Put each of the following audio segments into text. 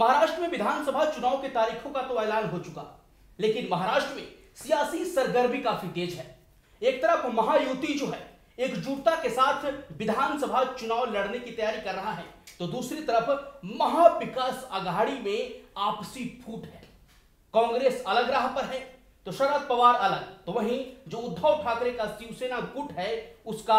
महाराष्ट्र में विधानसभा चुनाव की तारीखों का तो ऐलान हो चुका लेकिन महाराष्ट्र में सियासी सरगर्मी काफी तेज है एक तरफ महायुति जो है एकजुटता के साथ विधानसभा चुनाव लड़ने की तैयारी कर रहा है तो दूसरी तरफ महाविकास आघाड़ी में आपसी फूट है कांग्रेस अलग राह पर है तो शरद पवार अलग तो वहीं जो उद्धव ठाकरे का शिवसेना गुट है उसका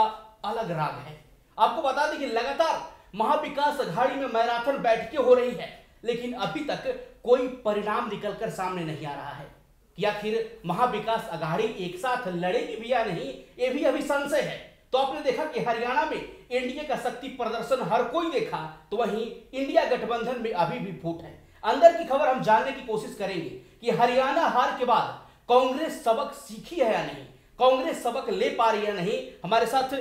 अलग राग है आपको बता दें कि लगातार महाविकास आघाड़ी में मैराथन बैठकें हो रही है लेकिन अभी तक कोई परिणाम निकलकर सामने नहीं आ रहा है या फिर महाविकास अघाड़ी एक साथ लड़ेगी भी या नहीं ये भी अभी संशय है तो आपने देखा कि हरियाणा में एनडीए का शक्ति प्रदर्शन हर कोई देखा तो वहीं इंडिया गठबंधन में अभी भी फूट है अंदर की खबर हम जानने की कोशिश करेंगे कि हरियाणा हार के बाद कांग्रेस सबक सीखी है या नहीं कांग्रेस सबक ले पा रही है नहीं हमारे साथ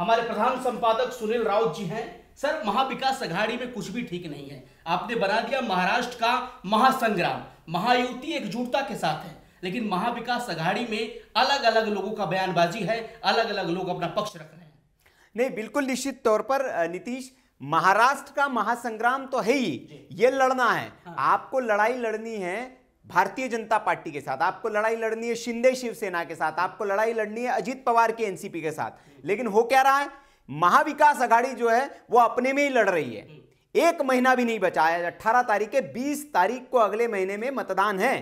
हमारे प्रधान संपादक सुनील राउत जी हैं सर महाविकास अघाड़ी में कुछ भी ठीक नहीं है आपने बना दिया महाराष्ट्र का महासंग्राम महायुति एकजुटता के साथ है लेकिन महाविकास अघाड़ी में अलग अलग लोगों का बयानबाजी है अलग अलग लोग अपना पक्ष रख रहे हैं नहीं बिल्कुल निश्चित तौर पर नीतीश महाराष्ट्र का महासंग्राम तो है ही ये लड़ना है हाँ। आपको लड़ाई लड़नी है भारतीय जनता पार्टी के साथ आपको लड़ाई लड़नी है शिंदे शिवसेना के साथ आपको लड़ाई लड़नी है अजीत पवार के एनसीपी के साथ लेकिन हो क्या रहा है महाविकास आघाड़ी जो है वो अपने में ही लड़ रही है एक महीना भी नहीं बचा है अट्ठारह तारीख के बीस तारीख को अगले महीने में मतदान है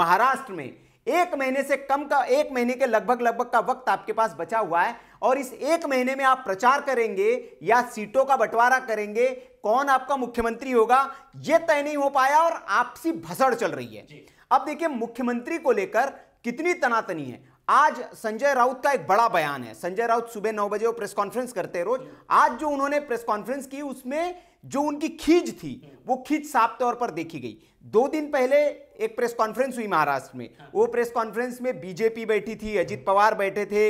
महाराष्ट्र में एक महीने से कम का एक महीने के लगभग लगभग का वक्त आपके पास बचा हुआ है और इस एक महीने में आप प्रचार करेंगे या सीटों का बंटवारा करेंगे कौन आपका मुख्यमंत्री होगा यह तय नहीं हो पाया और आपसी भसड़ चल रही है अब देखिए मुख्यमंत्री को लेकर कितनी तनातनी है आज संजय राउत का एक बड़ा बयान है संजय राउत सुबह नौ बजे वो प्रेस कॉन्फ्रेंस करते हैं रोज आज जो उन्होंने प्रेस कॉन्फ्रेंस की उसमें जो उनकी खींच थी वो खींच साफ तौर पर देखी गई दो दिन पहले एक प्रेस कॉन्फ्रेंस हुई महाराष्ट्र में हाँ। वो प्रेस कॉन्फ्रेंस में बीजेपी बैठी थी अजित पवार बैठे थे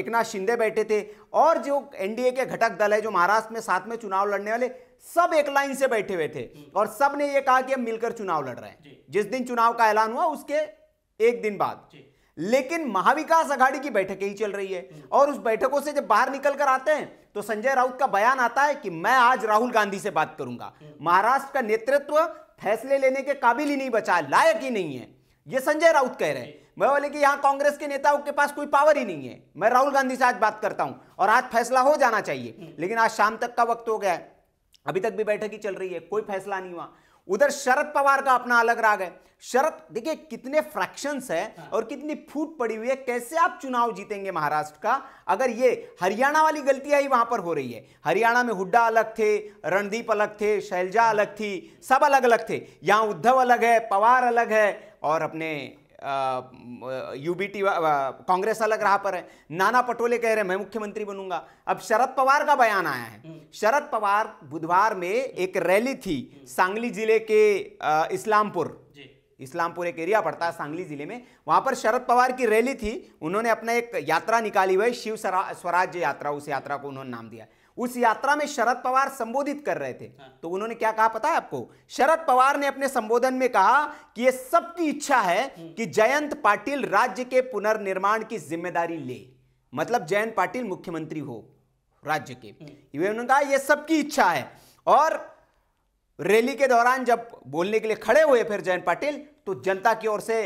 एक नाथ शिंदे बैठे थे और जो एनडीए के घटक दल है जो महाराष्ट्र में साथ में चुनाव लड़ने वाले सब एक लाइन से बैठे हुए थे हम्म। और सब ने ये कहा कि हम मिलकर चुनाव लड़ रहे हैं जिस दिन चुनाव का ऐलान हुआ उसके एक दिन बाद लेकिन महाविकास आघाड़ी की बैठक ही चल रही है और उस बैठकों से जब बाहर निकल कर आते हैं तो संजय राउत का बयान आता है कि मैं आज राहुल गांधी से बात करूंगा महाराष्ट्र का नेतृत्व फैसले लेने के काबिल ही नहीं बचा लायक ही नहीं है यह संजय राउत कह रहे हैं मैं बोले कि यहां कांग्रेस के नेताओं के पास कोई पावर ही नहीं है मैं राहुल गांधी से आज बात करता हूं और आज फैसला हो जाना चाहिए लेकिन आज शाम तक का वक्त हो गया है अभी तक भी बैठक ही चल रही है कोई फैसला नहीं हुआ उधर शरद पवार का अपना अलग राग है शरद देखिए कितने फ्रैक्शंस है हाँ। और कितनी फूट पड़ी हुई है कैसे आप चुनाव जीतेंगे महाराष्ट्र का अगर ये हरियाणा वाली गलतियां ही वहां पर हो रही है हरियाणा में हुड्डा अलग थे रणदीप अलग थे शैलजा अलग थी सब अलग अलग थे यहां उद्धव अलग है पवार अलग है और अपने यूबीटी कांग्रेस अलग रहा पर है नाना पटोले कह रहे हैं मैं मुख्यमंत्री बनूंगा अब शरद पवार का बयान आया है हम्म। शरद पवार बुधवार में एक रैली थी हम्म। सांगली जिले के इस्लामपुर इस्लामपुर एक एरिया पड़ता है सांगली जिले में वहां पर शरद पवार की रैली थी उन्होंने अपना एक यात्रा निकाली हुई शिव स्वराज्य यात्रा उस यात्रा को उन्होंने नाम दिया है उस यात्रा में शरद पवार संबोधित कर रहे थे हाँ। तो उन्होंने क्या कहा पता है आपको शरद पवार ने अपने संबोधन में कहा कि ये सबकी इच्छा है हम्म। कि जयंत पाटिल राज्य के पुनर्निर्माण की जिम्मेदारी ले मतलब जयंत पाटिल मुख्यमंत्री हो राज्य के हम्म। उन्होंने कहा यह सबकी इच्छा है और रैली के दौरान जब बोलने के लिए खड़े हुए फिर जयंत पाटिल तो जनता की ओर से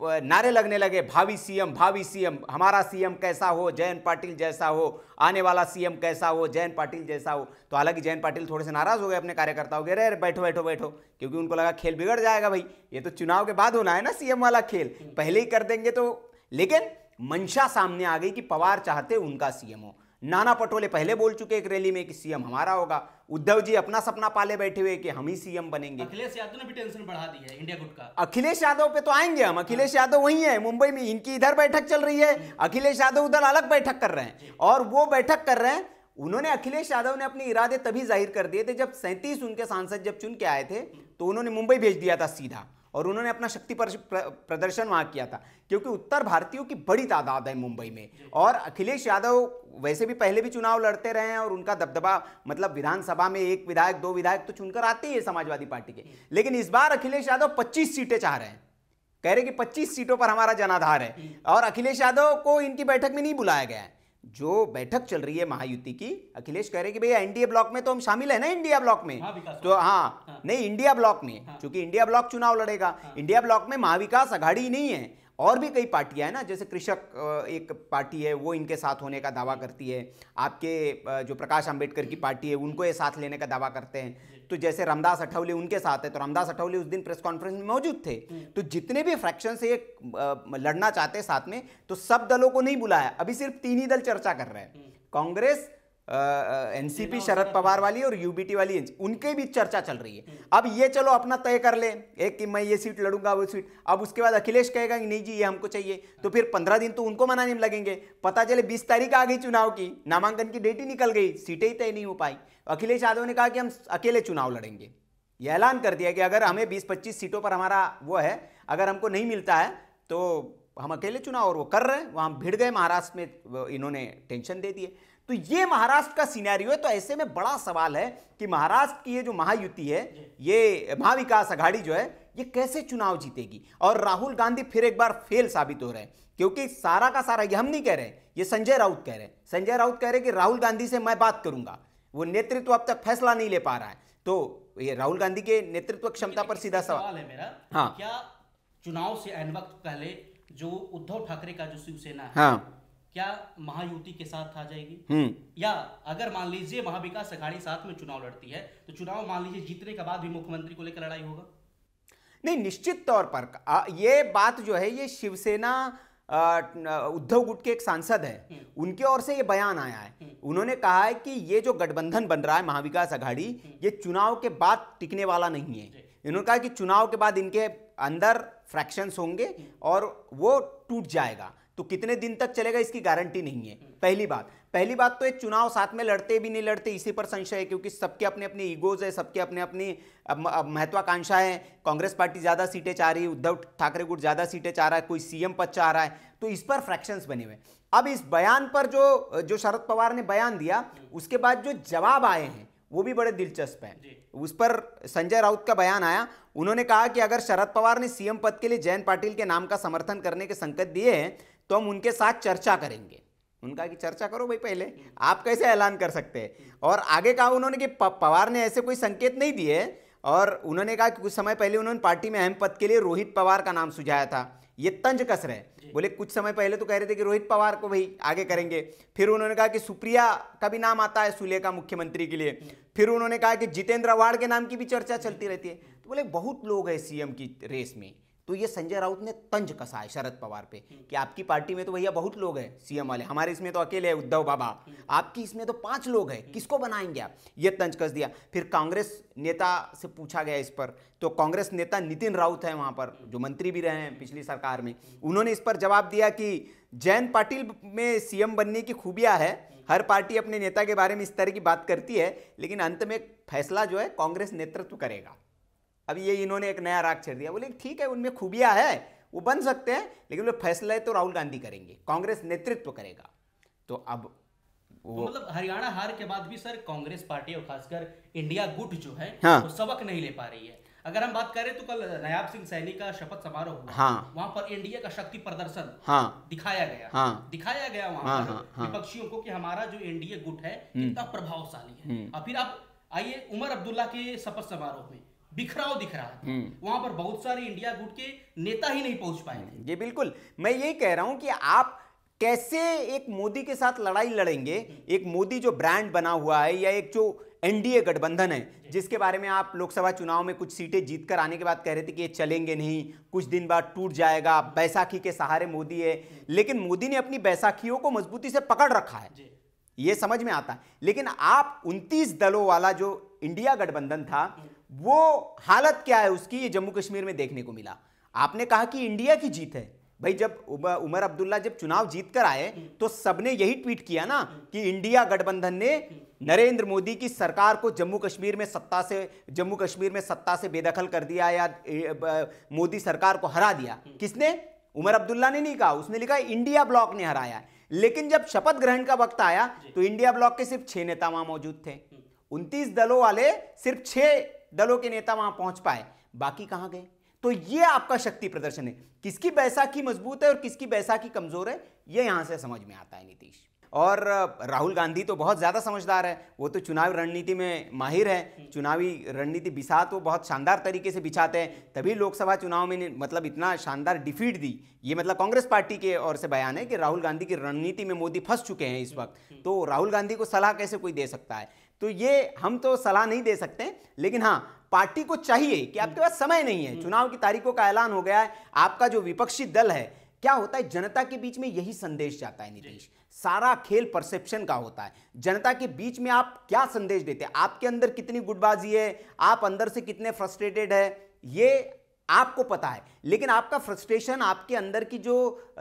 नारे लगने लगे भावी सीएम भावी सीएम हमारा सीएम कैसा हो जयंत पाटिल जैसा हो आने वाला सीएम कैसा हो जयंत पाटिल जैसा हो तो हालांकि जयंत पाटिल थोड़े से नाराज़ हो गए अपने कार्यकर्ताओं के अरे बैठो बैठो बैठो क्योंकि उनको लगा खेल बिगड़ जाएगा भाई ये तो चुनाव के बाद होना है ना सीएम वाला खेल पहले ही कर देंगे तो लेकिन मंशा सामने आ गई कि पवार चाहते उनका सीएम हो नाना पटोले पहले बोल चुके एक रैली में कि सीएम हमारा होगा उद्धव जी अपना सपना पाले बैठे हुए कि हम ही सीएम बनेंगे अखिलेश यादव ने भी टेंशन बढ़ा दी है इंडिया गुट का अखिलेश यादव पे तो आएंगे हम अखिलेश यादव वही है मुंबई में इनकी इधर बैठक चल रही है अखिलेश यादव उधर अलग बैठक कर रहे हैं और वो बैठक कर रहे हैं उन्होंने अखिलेश यादव ने अपने इरादे तभी जाहिर कर दिए थे जब सैंतीस उनके सांसद जब चुन के आए थे तो उन्होंने मुंबई भेज दिया था सीधा और उन्होंने अपना शक्ति प्रदर्शन वहाँ किया था क्योंकि उत्तर भारतीयों की बड़ी तादाद है मुंबई में और अखिलेश यादव वैसे भी पहले भी चुनाव लड़ते रहे हैं और उनका दबदबा मतलब विधानसभा में एक विधायक दो विधायक तो चुनकर आते ही है समाजवादी पार्टी के लेकिन इस बार अखिलेश यादव पच्चीस सीटें चाह रहे हैं कह रहे कि पच्चीस सीटों पर हमारा जनाधार है और अखिलेश यादव को इनकी बैठक में नहीं बुलाया गया है जो बैठक चल रही है महायुति की अखिलेश कह रहे कि भैया एनडीए ब्लॉक में तो हम शामिल है ना इंडिया ब्लॉक में हाँ, तो हाँ, हाँ नहीं इंडिया ब्लॉक में हाँ, क्योंकि इंडिया ब्लॉक चुनाव लड़ेगा हाँ, इंडिया ब्लॉक में महाविकास अघाड़ी नहीं है और भी कई पार्टियाँ हैं ना जैसे कृषक एक पार्टी है वो इनके साथ होने का दावा करती है आपके जो प्रकाश अम्बेडकर की पार्टी है उनको ये साथ लेने का दावा करते हैं तो जैसे रामदास अठौले उनके साथ है तो रामदास अठौले उस दिन प्रेस कॉन्फ्रेंस में मौजूद थे तो जितने भी फ्रैक्शन से ये लड़ना चाहते हैं साथ में तो सब दलों को नहीं बुलाया अभी सिर्फ तीन ही दल चर्चा कर रहे हैं कांग्रेस एनसीपी शरद पवार वाली और यूबीटी वाली उनके बीच चर्चा चल रही है हम्म। अब ये चलो अपना तय कर ले एक कि मैं ये सीट लड़ूंगा वो सीट अब उसके बाद अखिलेश कहेगा कि नहीं जी ये हमको चाहिए तो फिर पंद्रह दिन तो उनको मनाने में लगेंगे पता चले बीस तारीख आ गई चुनाव की नामांकन की डेट ही निकल गई सीटें ही तय नहीं हो पाई अखिलेश यादव ने कहा कि हम अकेले चुनाव लड़ेंगे यह ऐलान कर दिया कि अगर हमें बीस पच्चीस सीटों पर हमारा वो है अगर हमको नहीं मिलता है तो हम अकेले चुनाव और वो कर रहे हैं वहाँ भिड़ गए महाराष्ट्र में इन्होंने टेंशन दे दिए तो ये महाराष्ट्र का सीनारियो है तो ऐसे में बड़ा सवाल है कि महाराष्ट्र की ये जो महायुति है ये महाविकास अघाड़ी जो है ये कैसे चुनाव जीतेगी और राहुल गांधी फिर एक बार फेल साबित हो रहे हैं क्योंकि सारा का सारा ये हम नहीं कह रहे ये संजय राउत कह रहे हैं संजय राउत कह रहे हैं कि राहुल गांधी से मैं बात करूंगा वो नेतृत्व अब तक फैसला नहीं ले पा रहा है तो ये राहुल गांधी के नेतृत्व क्षमता पर सीधा सवाल है मेरा हाँ क्या चुनाव से वक्त पहले जो उद्धव ठाकरे का जो शिवसेना है हाँ क्या महायुति के साथ आ जाएगी हम्म। या अगर मान लीजिए महाविकास अघाड़ी साथ में चुनाव लड़ती है तो चुनाव मान लीजिए जीतने के बाद भी मुख्यमंत्री को लेकर लड़ाई होगा नहीं निश्चित तौर पर ये बात जो है ये शिवसेना उद्धव गुट के एक सांसद है हम्म। उनके ओर से ये बयान आया है हम्म। उन्होंने कहा है कि ये जो गठबंधन बन रहा है महाविकास अघाड़ी ये चुनाव के बाद टिकने वाला नहीं है इन्होंने कहा कि चुनाव के बाद इनके अंदर फ्रैक्शंस होंगे और वो टूट जाएगा तो कितने दिन तक चलेगा इसकी गारंटी नहीं है पहली बात पहली बात तो ये चुनाव साथ में लड़ते भी नहीं लड़ते इसी पर संशय है क्योंकि सबके अपने अपने ईगोज है सबके अपने अपनी महत्वाकांक्षा है कांग्रेस पार्टी ज़्यादा सीटें चाह रही है उद्धव ठाकरे गुट ज़्यादा सीटें चाह रहा है कोई सीएम पद चाह रहा है तो इस पर फ्रैक्शंस बने हुए अब इस बयान पर जो जो शरद पवार ने बयान दिया उसके बाद जो जवाब आए हैं वो भी बड़े दिलचस्प हैं उस पर संजय राउत का बयान आया उन्होंने कहा कि अगर शरद पवार ने सीएम पद के लिए जयंत पाटिल के नाम का समर्थन करने के संकेत दिए हैं तो हम उनके साथ चर्चा करेंगे उनका कि चर्चा करो भाई पहले आप कैसे ऐलान कर सकते हैं और आगे कहा उन्होंने कि पवार ने ऐसे कोई संकेत नहीं दिए और उन्होंने कहा कि कुछ समय पहले उन्होंने पार्टी में अहम पद के लिए रोहित पवार का नाम सुझाया था ये तंज कस रहे हैं बोले कुछ समय पहले तो कह रहे थे कि रोहित पवार को भाई आगे करेंगे फिर उन्होंने कहा कि सुप्रिया का भी नाम आता है सुलेखा मुख्यमंत्री के लिए फिर उन्होंने कहा कि जितेंद्र अवार्ड के नाम की भी चर्चा चलती रहती है तो बोले बहुत लोग हैं सीएम की रेस में तो ये संजय राउत ने तंज कसा है शरद पवार पे हम्म। कि आपकी पार्टी में तो भैया बहुत लोग हैं सीएम वाले हमारे इसमें तो अकेले है उद्धव बाबा हम्म। आपकी इसमें तो पांच लोग हैं हम्म। किसको बनाएंगे आप ये तंज कस दिया फिर कांग्रेस नेता से पूछा गया इस पर तो कांग्रेस नेता नितिन राउत है वहाँ पर जो मंत्री भी रहे हैं पिछली सरकार में उन्होंने इस पर जवाब दिया कि जैन पाटिल में सीएम बनने की खूबियाँ है हर पार्टी अपने नेता के बारे में इस तरह की बात करती है लेकिन अंत में फैसला जो है कांग्रेस नेतृत्व करेगा अब ये इन्होंने एक नया राग छेड़ दिया बोले ठीक है उनमें खूबियाँ है वो बन सकते हैं लेकिन वो फैसला तो राहुल गांधी करेंगे कांग्रेस नेतृत्व करेगा तो अब वो तो मतलब हरियाणा हार के बाद भी सर कांग्रेस पार्टी और खासकर इंडिया गुट जो है हाँ। तो सबक नहीं ले पा रही है अगर हम बात करें तो कल नयाब सिंह सैनी का शपथ समारोह हुआ हाँ। वहां पर इंडिया का शक्ति प्रदर्शन हाँ। दिखाया गया हाँ। दिखाया गया वहां हाँ, पर हाँ, हाँ, विपक्षियों को कि हमारा जो इंडिया गुट है हम्म। कितना प्रभावशाली है और हम्म। फिर आप आइए उमर अब्दुल्ला के शपथ समारोह में बिखराव दिख रहा था हम्म। वहां पर बहुत सारे इंडिया गुट के नेता ही नहीं पहुंच पाए ये बिल्कुल मैं यही कह रहा हूं कि आप कैसे एक मोदी के साथ लड़ाई लड़ेंगे एक मोदी जो ब्रांड बना हुआ है या एक जो एनडीए गठबंधन है जिसके बारे में आप लोकसभा चुनाव में कुछ सीटें जीतकर आने के बाद कह रहे थे कि ये चलेंगे नहीं कुछ दिन बाद टूट जाएगा बैसाखी के सहारे मोदी है लेकिन मोदी ने अपनी बैसाखियों को मजबूती से पकड़ रखा है ये समझ में आता है लेकिन आप उनतीस दलों वाला जो इंडिया गठबंधन था हम्म। वो हालत क्या है उसकी ये जम्मू कश्मीर में देखने को मिला आपने कहा कि इंडिया की जीत है भाई जब उमर अब्दुल्ला जब चुनाव जीत कर आए तो सबने यही ट्वीट किया ना कि इंडिया गठबंधन ने नरेंद्र मोदी की सरकार को जम्मू कश्मीर में सत्ता से जम्मू कश्मीर में सत्ता से बेदखल कर दिया या मोदी सरकार को हरा दिया किसने उमर अब्दुल्ला ने नहीं कहा उसने लिखा इंडिया ब्लॉक ने हराया लेकिन जब शपथ ग्रहण का वक्त आया तो इंडिया ब्लॉक के सिर्फ छह नेता वहां मौजूद थे उनतीस दलों वाले सिर्फ छह दलों के नेता वहां पहुंच पाए बाकी कहां गए तो ये आपका शक्ति प्रदर्शन है किसकी बैसाखी मजबूत है और किसकी बैसाखी कमजोर है ये यहां से समझ में आता है नीतीश और राहुल गांधी तो बहुत ज़्यादा समझदार है वो तो चुनावी रणनीति में माहिर है चुनावी रणनीति बिछा तो बहुत शानदार तरीके से बिछाते हैं तभी लोकसभा चुनाव में मतलब इतना शानदार डिफीट दी ये मतलब कांग्रेस पार्टी के और से बयान है कि राहुल गांधी की रणनीति में मोदी फंस चुके हैं इस वक्त तो राहुल गांधी को सलाह कैसे कोई दे सकता है तो ये हम तो सलाह नहीं दे सकते लेकिन हाँ पार्टी को चाहिए कि आपके पास समय नहीं है हम्म। चुनाव की तारीखों का ऐलान हो गया है आपका जो विपक्षी दल है क्या होता है जनता के बीच में यही संदेश जाता है नीतीश सारा खेल परसेप्शन का होता है जनता के बीच में आप क्या संदेश देते हैं आपके अंदर कितनी गुटबाजी है आप अंदर से कितने फ्रस्ट्रेटेड है ये आपको पता है लेकिन आपका फ्रस्ट्रेशन आपके अंदर की जो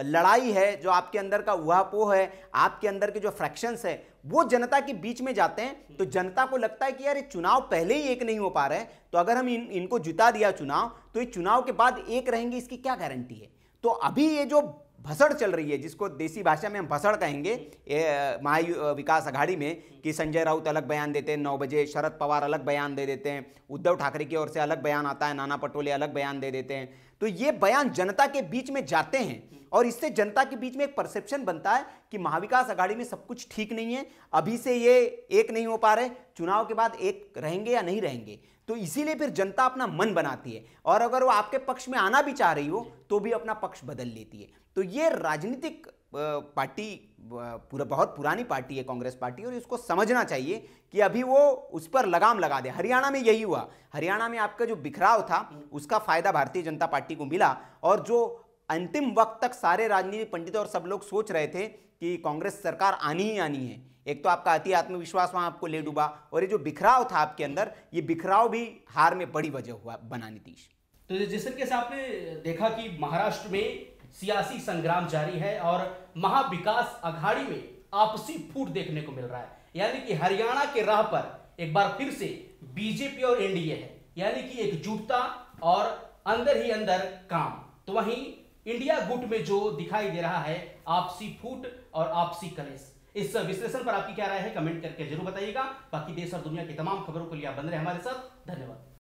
लड़ाई है जो आपके अंदर का उहापोह है आपके अंदर के जो फ्रैक्शंस है वो जनता के बीच में जाते हैं तो जनता को लगता है कि यार ये चुनाव पहले ही एक नहीं हो पा रहे हैं तो अगर हम इन इनको जिता दिया चुनाव तो ये चुनाव के बाद एक रहेंगे इसकी क्या गारंटी है तो अभी ये जो भसड़ चल रही है जिसको देसी भाषा में हम भसड़ कहेंगे महा विकास अघाड़ी में कि संजय राउत अलग बयान देते हैं नौ बजे शरद पवार अलग बयान दे देते हैं उद्धव ठाकरे की ओर से अलग बयान आता है नाना पटोले अलग बयान दे देते हैं तो ये बयान जनता के बीच में जाते हैं और इससे जनता के बीच में एक परसेप्शन बनता है कि महाविकास आघाड़ी में सब कुछ ठीक नहीं है अभी से ये एक नहीं हो पा रहे चुनाव के बाद एक रहेंगे या नहीं रहेंगे तो इसीलिए फिर जनता अपना मन बनाती है और अगर वो आपके पक्ष में आना भी चाह रही हो तो भी अपना पक्ष बदल लेती है तो ये राजनीतिक पार्टी पूरा बहुत पुरानी पार्टी है कांग्रेस पार्टी और इसको समझना चाहिए कि अभी वो उस पर लगाम लगा दे हरियाणा में यही हुआ हरियाणा में आपका जो बिखराव था उसका फायदा भारतीय जनता पार्टी को मिला और जो अंतिम वक्त तक सारे राजनीतिक पंडित और सब लोग सोच रहे थे कि कांग्रेस सरकार आनी ही आनी है एक तो आपका अति आत्मविश्वास वहां आपको ले डूबा और ये जो बिखराव था आपके अंदर ये बिखराव भी हार में बड़ी वजह हुआ बना नीतीश तो जिस तरीके से आपने देखा कि महाराष्ट्र में सियासी संग्राम जारी है और महाविकास अघाड़ी में आपसी फूट देखने को मिल रहा है यानी कि हरियाणा के राह पर एक बार फिर से बीजेपी और एनडीए है यानी कि एकजुटता और अंदर ही अंदर काम तो वहीं इंडिया गुट में जो दिखाई दे रहा है आपसी फूट और आपसी कलेश इस विश्लेषण पर आपकी क्या राय है कमेंट करके जरूर बताइएगा बाकी देश और दुनिया की तमाम खबरों के लिए आप बन रहे हमारे साथ धन्यवाद